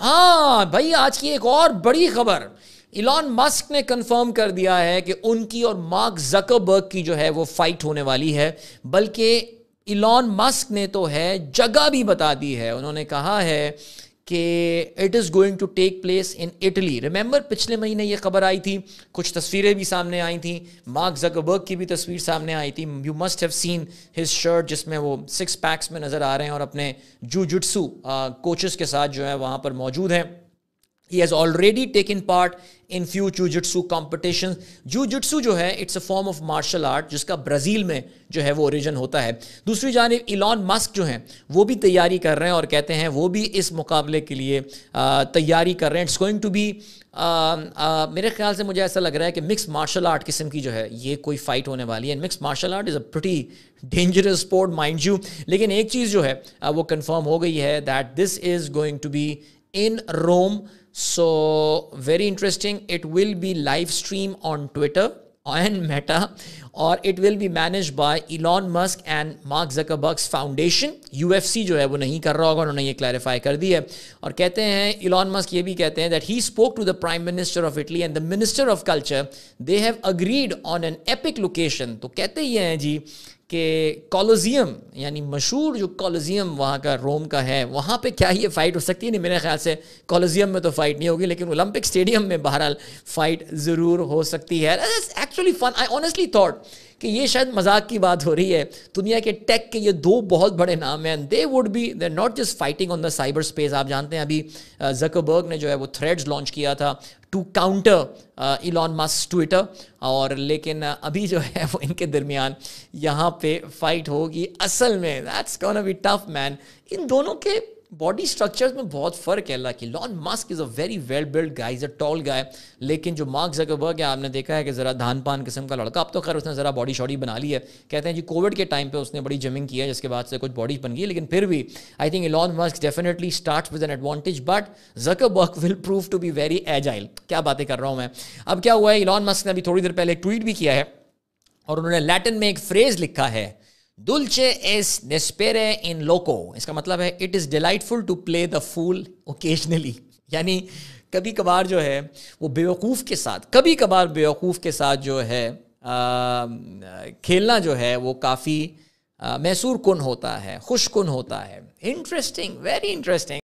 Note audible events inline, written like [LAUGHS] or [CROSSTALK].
हाँ भाई आज की एक और बड़ी खबर इलॉन मस्क ने कंफर्म कर दिया है कि उनकी और मार्क जकरबर्ग की जो है वो फाइट होने वाली है बल्कि इलॉन मस्क ने तो है जगह भी बता दी है उन्होंने कहा है कि it is going to take place in Italy remember पिछले महीने ये खबर आई थी कुछ तस्वीरें भी सामने आई थी मार्क जकबर्ग की भी तस्वीर सामने आई थी you must have seen his shirt जिसमें वो सिक्स पैक्स में नज़र आ रहे हैं और अपने जू जुटसू कोचेस के साथ जो है वहाँ पर मौजूद हैं has already taken part in few jujitsu competition jujitsu जो है it's a form of martial art जिसका ब्राज़ील में जो है वो ओरिजिन होता है दूसरी जानब इलॉन मस्क जो हैं वो भी तैयारी कर रहे हैं और कहते हैं वो भी इस मुकाबले के लिए तैयारी कर रहे हैं इट्स गोइंग टू बी मेरे ख्याल से मुझे ऐसा लग रहा है कि मिक्स मार्शल आर्ट किस्म की जो है ये कोई फाइट होने वाली है mix martial art is a pretty dangerous sport mind you लेकिन एक चीज़ जो है वो कन्फर्म हो गई है that this is going to be in Rome So very interesting. It will be live stream on Twitter and [LAUGHS] Meta और it will be manage by Elon Musk and Mark Zuckerberg's foundation UFC जो है वो नहीं कर रहा होगा उन्होंने ये क्लैरिफाई कर दी है और कहते हैं इलॉन मस्क ये भी कहते हैं that he spoke to the prime minister of Italy and the minister of culture they have agreed on an epic location तो कहते ये हैं जी के कॉलोजियम यानी मशहूर जो कॉलोजियम वहाँ का रोम का है वहाँ पे क्या ये फ़ाइट हो सकती है नहीं मेरे ख्याल से कॉलोजियम में तो फ़ाइट नहीं होगी लेकिन ओलंपिक स्टेडियम में बहरहाल फ़ाइट ज़रूर हो सकती है actually fun I honestly thought कि ये शायद मजाक की बात हो रही है दुनिया के टेक के ये दो बहुत बड़े नाम हैं they would be they not just fighting on the cyber space आप जानते हैं अभी जकबर्ग ने जो है वो थ्रेड्स लॉन्च किया था to counter Elon Musk Twitter और लेकिन अभी जो है वो इनके दरमियान यहाँ पे फाइट होगी असल में that's gonna be tough man इन दोनों के बॉडी स्ट्रक्चर में बहुत फर्क है की Elon Musk is a very well built guy a tall guy लेकिन जो अगर जकबर्ग है आपने देखा है कि ज़रा धान पान किस्म का लड़का अब तो खैर उसने ज़रा बॉडी शॉडी बना ली है कहते हैं जी कोविड के टाइम पर उसने बड़ी जिमिंग की है जिसके बाद से कुछ बॉडी बन गई लेकिन फिर भी I think Elon Musk definitely start with an advantage but work will prove to be very agile क्या बातें कर रहा हूँ मैं अब क्या हुआ है इलॉन मस्क ने अभी थोड़ी देर पहले एक ट्वीट भी किया है और उन्होंने लैटिन में एक फ्रेज़ लिखा है दुलचे एस नेस्पेरे इन लोको इसका मतलब है it is delightful to play the fool occasionally यानी कभी कभार जो है वो बेवकूफ़ के साथ कभी कभार बेवकूफ़ के साथ जो है आ, खेलना जो है वो काफ़ी मैसूर कन होता है खुश कन होता है इंटरेस्टिंग वेरी इंटरेस्टिंग